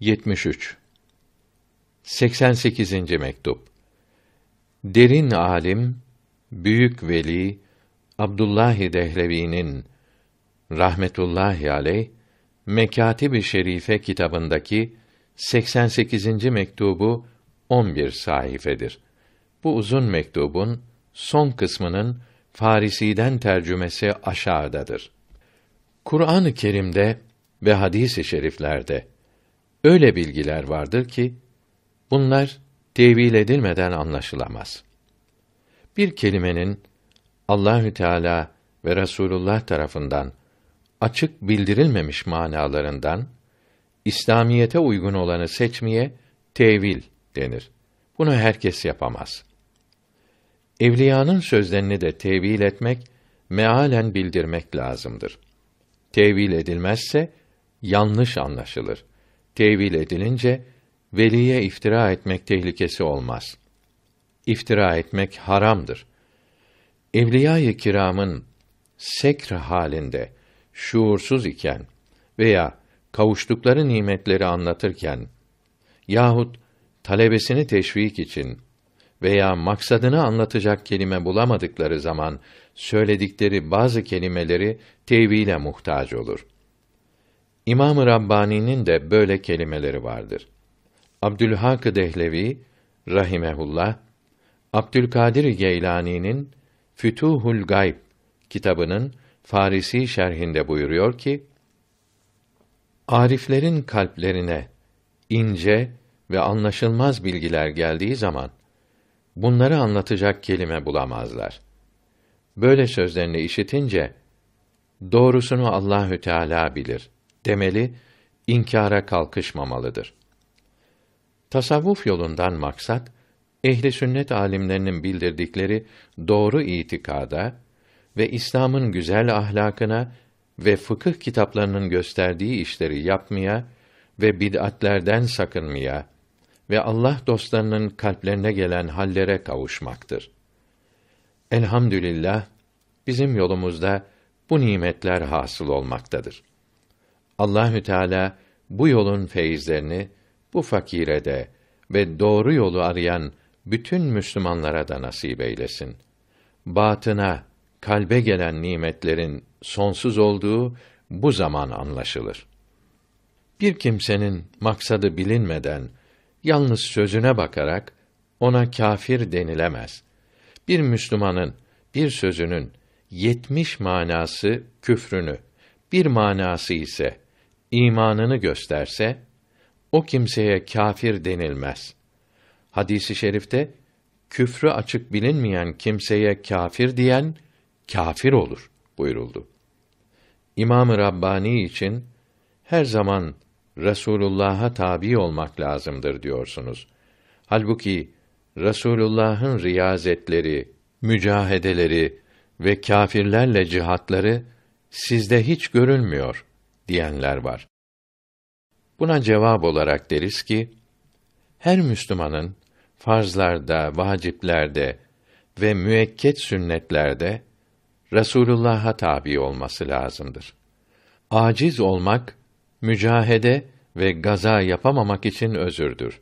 73 88. mektup. Derin alim, büyük veli Abdullahi Dehlevi'nin rahmetullahi aleyh Mekatib-i Şerife kitabındaki 88. mektubu 11 sayfedir. Bu uzun mektubun son kısmının Farisi'den tercümesi aşağıdadır. Kur'an-ı Kerim'de ve hadis-i şeriflerde Öyle bilgiler vardır ki bunlar tevil edilmeden anlaşılamaz. Bir kelimenin Allahü Teala ve Resulullah tarafından açık bildirilmemiş manalarından İslamiyete uygun olanı seçmeye tevil denir. Bunu herkes yapamaz. Evliyanın sözlerini de tevil etmek, mealen bildirmek lazımdır. Tevil edilmezse yanlış anlaşılır tevil edilince veliye iftira etmek tehlikesi olmaz. İftira etmek haramdır. Evliya-i kiramın sekr halinde şuursuz iken veya kavuştukları nimetleri anlatırken yahut talebesini teşvik için veya maksadını anlatacak kelime bulamadıkları zaman söyledikleri bazı kelimeleri tevile muhtaç olur.'' İmam-ı Rabbani'nin de böyle kelimeleri vardır. Abdülhak Dehlevi rahimehullah Abdülkadir Geylani'nin Fütuhul Gayb kitabının Farisi şerhinde buyuruyor ki: Ariflerin kalplerine ince ve anlaşılmaz bilgiler geldiği zaman bunları anlatacak kelime bulamazlar. Böyle sözlerini işitince doğrusunu Allahü Teala bilir demeli, inkara kalkışmamalıdır. Tasavvuf yolundan maksat ehli sünnet alimlerinin bildirdikleri doğru itikada ve İslam'ın güzel ahlakına ve fıkıh kitaplarının gösterdiği işleri yapmaya ve bid'atlerden sakınmaya ve Allah dostlarının kalplerine gelen hallere kavuşmaktır. Elhamdülillah bizim yolumuzda bu nimetler hasıl olmaktadır. Allahü Teala bu yolun feyizlerini bu fakire de ve doğru yolu arayan bütün Müslümanlara da nasip eylesin. Batına, kalbe gelen nimetlerin sonsuz olduğu bu zaman anlaşılır. Bir kimsenin maksadı bilinmeden yalnız sözüne bakarak ona kafir denilemez. Bir Müslümanın bir sözünün yetmiş manası küfrünü, bir manası ise imanını gösterse o kimseye kafir denilmez. Hadisi şerifte küfrü açık bilinmeyen kimseye kafir diyen kafir olur buyuruldu. İmam-ı Rabbani için her zaman Resulullah'a tabi olmak lazımdır diyorsunuz. Halbuki Resulullah'ın riyazetleri, mücahedeleri ve kâfirlerle cihatları sizde hiç görülmüyor diyenler var. Buna cevap olarak deriz ki her Müslümanın farzlarda, vaciplerde ve müekket sünnetlerde Resulullah'a tabi olması lazımdır. Aciz olmak mücahede ve gaza yapamamak için özürdür.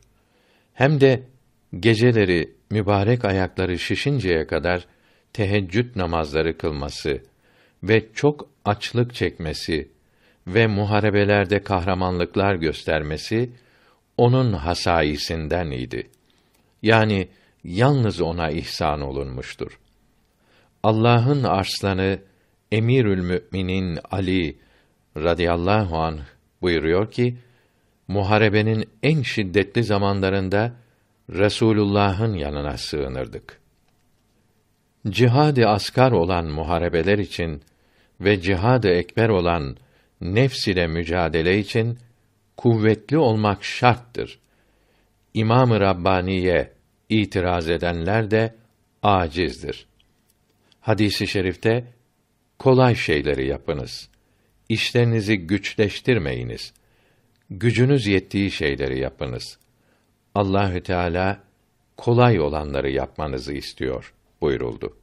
Hem de geceleri mübarek ayakları şişinceye kadar teheccüd namazları kılması ve çok açlık çekmesi ve muharebelerde kahramanlıklar göstermesi onun hasaisinden idi. Yani yalnız ona ihsan olunmuştur. Allah'ın arslanı Emirül Müminin Ali radıyallahu anh buyuruyor ki muharebenin en şiddetli zamanlarında Resulullah'ın yanına sığınırdık. Cihadı askar olan muharebeler için ve cihadı ekber olan nefs ile mücadele için kuvvetli olmak şarttır. İmam-ı Rabbani'ye itiraz edenler de acizdir. Hadisi i şerifte kolay şeyleri yapınız. İşlerinizi güçleştirmeyiniz. Gücünüz yettiği şeyleri yapınız. Allahü Teala kolay olanları yapmanızı istiyor buyuruldu.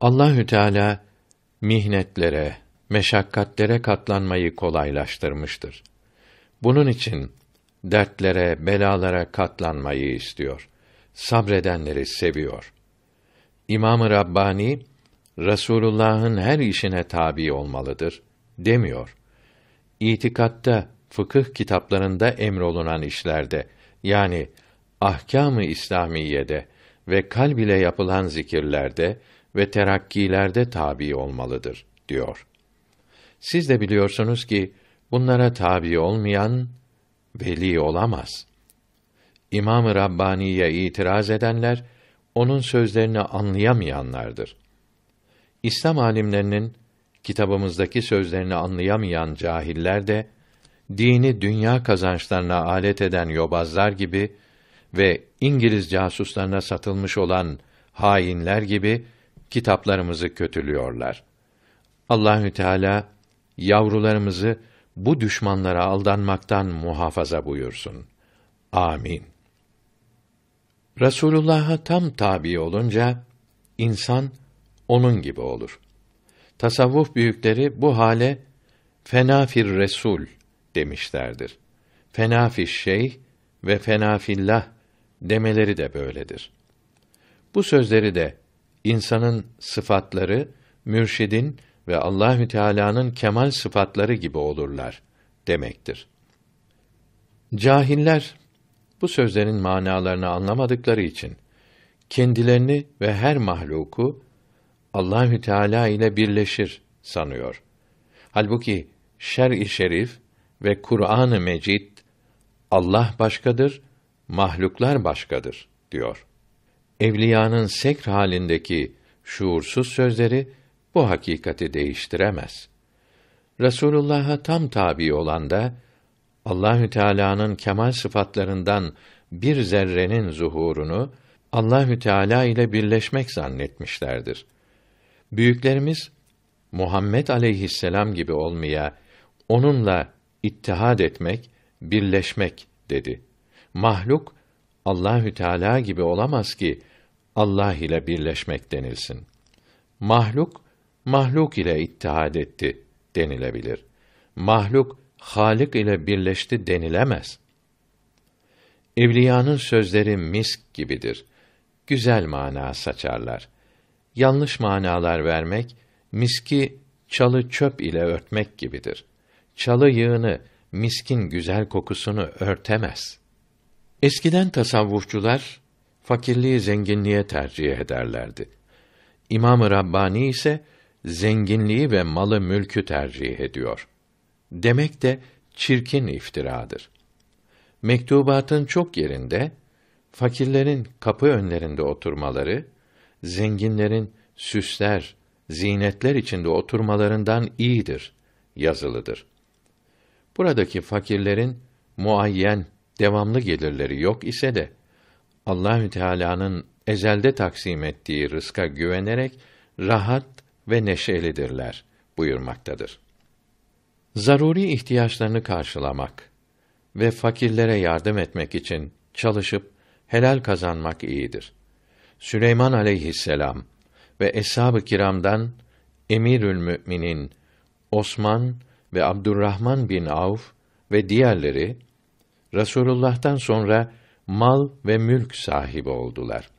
Allahü Teala mihnetlere, meşakkatlere katlanmayı kolaylaştırmıştır. Bunun için dertlere, belalara katlanmayı istiyor. Sabredenleri seviyor. İmam-ı Rabbani Resulullah'ın her işine tabi olmalıdır demiyor. İtikatta, fıkıh kitaplarında emrolunan işlerde yani ahkâm-ı İslamiyede ve kalb ile yapılan zikirlerde ve terakkilerde tabi olmalıdır diyor. Siz de biliyorsunuz ki bunlara tabi olmayan veli olamaz. İmam-ı Rabbani'ye itiraz edenler onun sözlerini anlayamayanlardır. İslam alimlerinin kitabımızdaki sözlerini anlayamayan cahiller de dini dünya kazançlarına alet eden yobazlar gibi ve İngiliz casuslarına satılmış olan hainler gibi kitaplarımızı kötülüyorlar. Allahü Teala yavrularımızı bu düşmanlara aldanmaktan muhafaza buyursun. Amin. Resulullah'a tam tabi olunca insan onun gibi olur. Tasavvuf büyükleri bu hale fenafir resul demişlerdir. Fenafiş şey ve fenafillah demeleri de böyledir. Bu sözleri de insanın sıfatları mürşidin ve Allahü Teala'nın kemal sıfatları gibi olurlar demektir. Cahiller bu sözlerin manalarını anlamadıkları için kendilerini ve her mahluku Allahü Teala ile birleşir sanıyor. Halbuki şer-i şerif ve Kur'an-ı Mecid Allah başkadır, mahluklar başkadır diyor. Evliyanın sekr halindeki şuursuz sözleri bu hakikati değiştiremez. Resulullah'a tam tabi olan da Allahü Teala'nın kemal sıfatlarından bir zerrenin zuhurunu Allahü Teala ile birleşmek zannetmişlerdir. Büyüklerimiz Muhammed aleyhisselam gibi olmaya, onunla ittihad etmek, birleşmek dedi. Mahluk Allahü Teala gibi olamaz ki Allah ile birleşmek denilsin. Mahluk mahluk ile ittihad etti denilebilir. Mahluk Halik ile birleşti denilemez. Evliyanın sözleri misk gibidir. Güzel mana saçarlar. Yanlış manalar vermek miski çalı çöp ile örtmek gibidir. Çalı yığını miskin güzel kokusunu örtemez. Eskiden tasavvufçular fakirliği zenginliğe tercih ederlerdi. İmam-ı Rabbani ise zenginliği ve malı mülkü tercih ediyor. Demek de çirkin iftiradır. Mektubatın çok yerinde fakirlerin kapı önlerinde oturmaları, zenginlerin süsler, zinetler içinde oturmalarından iyidir yazılıdır. Buradaki fakirlerin muayyen, devamlı gelirleri yok ise de Allahü Teala'nın ezelde taksim ettiği rızka güvenerek rahat ve neşelidirler buyurmaktadır. Zaruri ihtiyaçlarını karşılamak ve fakirlere yardım etmek için çalışıp helal kazanmak iyidir. Süleyman aleyhisselam ve eshab-ı kiramdan Emirül Müminin Osman ve Abdurrahman bin Avf ve diğerleri Resulullah'tan sonra mal ve mülk sahibi oldular.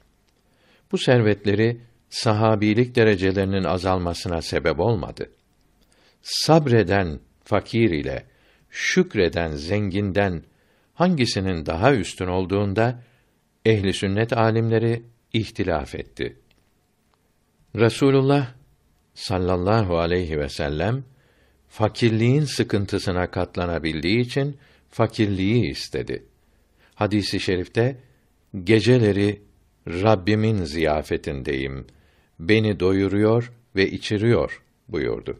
Bu servetleri sahabilik derecelerinin azalmasına sebep olmadı. Sabreden fakir ile şükreden zenginden hangisinin daha üstün olduğunda ehli sünnet alimleri ihtilaf etti. Resulullah sallallahu aleyhi ve sellem fakirliğin sıkıntısına katlanabildiği için fakirliği istedi. Hadisi şerifte geceleri Rabbimin ziyafetindeyim.'' beni doyuruyor ve içiriyor buyurdu.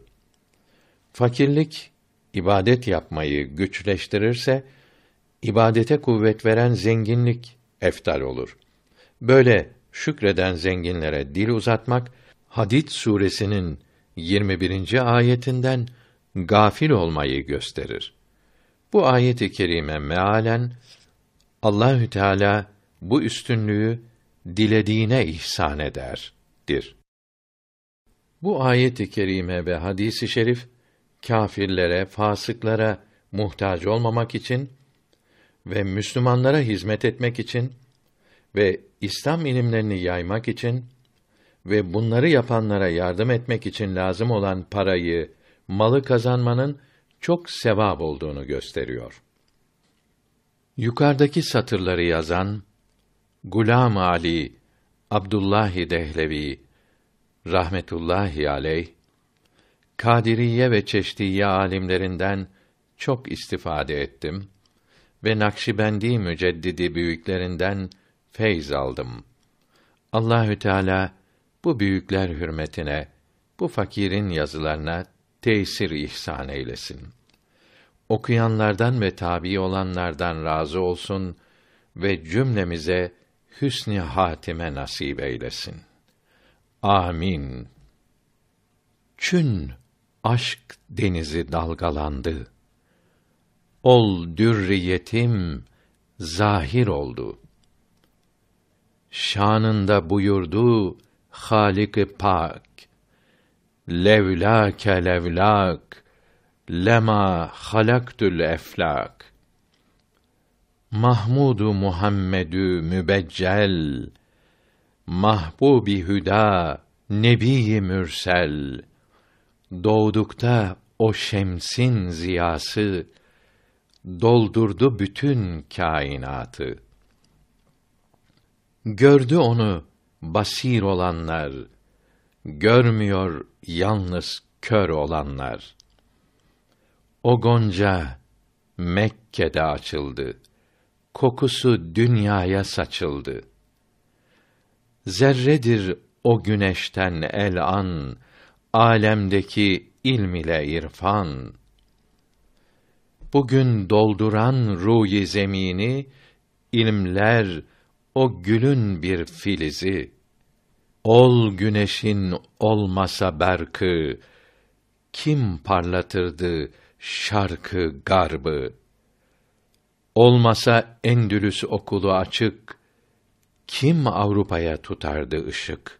Fakirlik ibadet yapmayı güçleştirirse ibadete kuvvet veren zenginlik eftal olur. Böyle şükreden zenginlere dil uzatmak Hadid suresinin 21. ayetinden gafil olmayı gösterir. Bu ayet-i kerime mealen Allahü Teala bu üstünlüğü dilediğine ihsan eder dir. Bu ayet-i kerime ve hadisi i şerif kâfirlere, fasıklara muhtaç olmamak için ve Müslümanlara hizmet etmek için ve İslam ilimlerini yaymak için ve bunları yapanlara yardım etmek için lazım olan parayı, malı kazanmanın çok sevap olduğunu gösteriyor. Yukarıdaki satırları yazan Gulam Ali Abdullah Dehlevi rahmetullahi aleyh Kadiriye ve Çeşdiye alimlerinden çok istifade ettim ve Nakşibendi müceddidi büyüklerinden feyz aldım. Allahü Teala bu büyükler hürmetine, bu fakirin yazılarına tesir ihsan eylesin. Okuyanlardan ve tabi olanlardan razı olsun ve cümlemize hüsn-i hatime nasip eylesin. Amin. Çün aşk denizi dalgalandı. Ol dürriyetim zahir oldu. Şanında buyurdu Halik-i Pak. Levlâke levlâk lema halaktül eflak. Mahmudu Muhammedü mübeccel Mahbubi Hüda Nebi Mürsel Doğdukta o şemsin ziyası doldurdu bütün kainatı. Gördü onu basir olanlar, görmüyor yalnız kör olanlar. O gonca Mekke'de açıldı kokusu dünyaya saçıldı. Zerredir o güneşten el an, alemdeki ilm ile irfan. Bugün dolduran ruhi zemini, ilimler o gülün bir filizi. Ol güneşin olmasa berkı, kim parlatırdı şarkı garbı? Olmasa Endülüs okulu açık, kim Avrupa'ya tutardı ışık?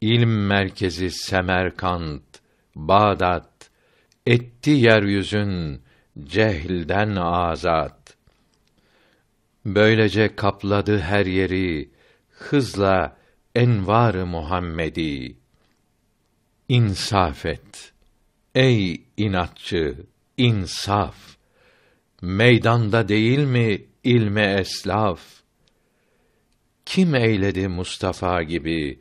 İlm merkezi Semerkant, Bağdat, etti yeryüzün cehilden azat. Böylece kapladı her yeri, hızla envar-ı Muhammedi. İnsaf et, ey inatçı, insaf! meydanda değil mi ilme eslaf? Kim eyledi Mustafa gibi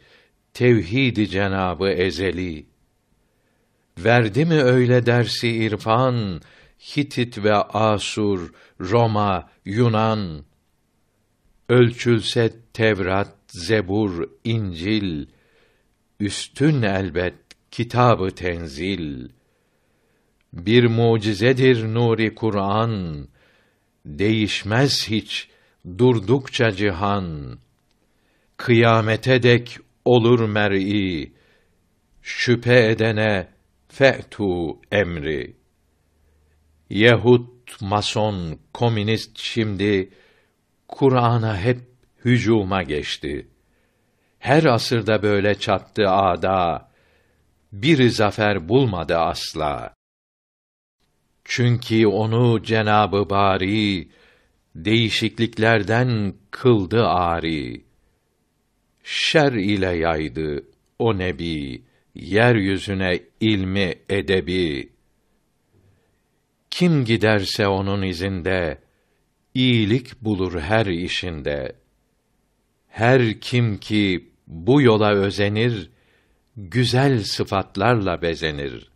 tevhidi cenabı ezeli? Verdi mi öyle dersi irfan Hitit ve Asur, Roma, Yunan? Ölçülse Tevrat, Zebur, İncil, üstün elbet kitabı tenzil.'' Bir mucizedir nuri Kur'an. Değişmez hiç durdukça cihan. Kıyamete dek olur mer'i. Şüphe edene fe'tu emri. Yahut, mason, komünist şimdi Kur'an'a hep hücuma geçti. Her asırda böyle çattı ada, bir zafer bulmadı asla. Çünkü onu Cenabı Bari değişikliklerden kıldı ari. Şer ile yaydı o nebi yeryüzüne ilmi edebi. Kim giderse onun izinde iyilik bulur her işinde. Her kim ki bu yola özenir, güzel sıfatlarla bezenir.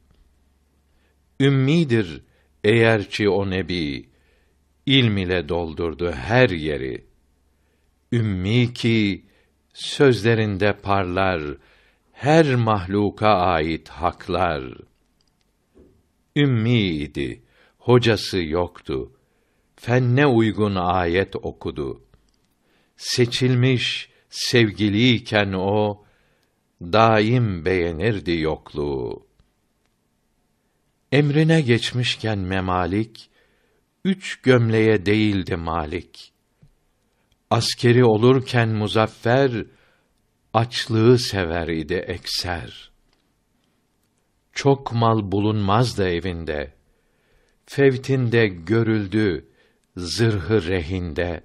Ümmidir, eğer o nebi ilm ile doldurdu her yeri. Ümmi ki sözlerinde parlar her mahluka ait haklar. Ümmi idi, hocası yoktu. Fenne uygun ayet okudu. Seçilmiş sevgiliyken o daim beğenirdi yokluğu. Emrine geçmişken memalik, üç gömleğe değildi malik. Askeri olurken muzaffer, açlığı sever idi ekser. Çok mal bulunmaz da evinde, fevtinde görüldü, zırhı rehinde.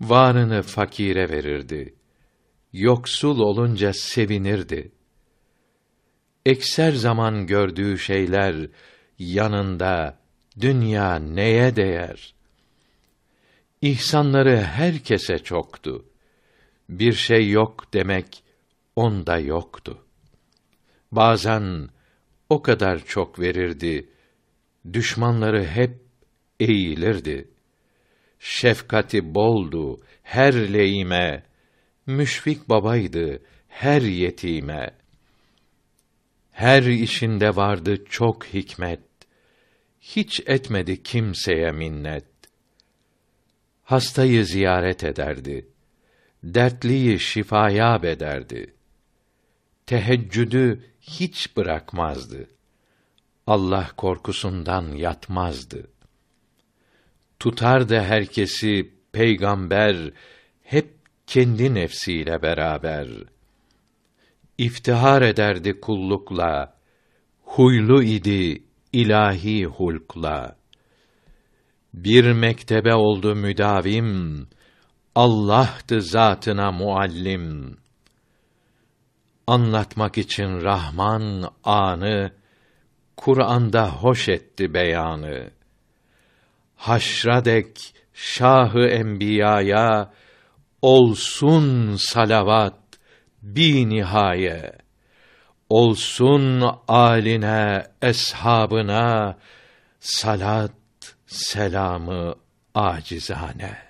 Varını fakire verirdi, yoksul olunca sevinirdi.'' ekser zaman gördüğü şeyler yanında dünya neye değer? İhsanları herkese çoktu. Bir şey yok demek onda yoktu. Bazen o kadar çok verirdi. Düşmanları hep eğilirdi. Şefkati boldu her lehime. Müşfik babaydı her yetime.'' Her işinde vardı çok hikmet. Hiç etmedi kimseye minnet. Hastayı ziyaret ederdi. Dertliyi şifaya bederdi. Teheccüdü hiç bırakmazdı. Allah korkusundan yatmazdı. Tutar da herkesi peygamber hep kendi nefsiyle beraber.'' İftihar ederdi kullukla, Huylu idi ilahi hulkla. Bir mektebe oldu müdavim, Allah'tı zatına muallim. Anlatmak için Rahman anı, Kur'an'da hoş etti beyanı. Haşradek Şahı Enbiya'ya olsun salavat bi nihaye olsun aline eshabına salat selamı acizane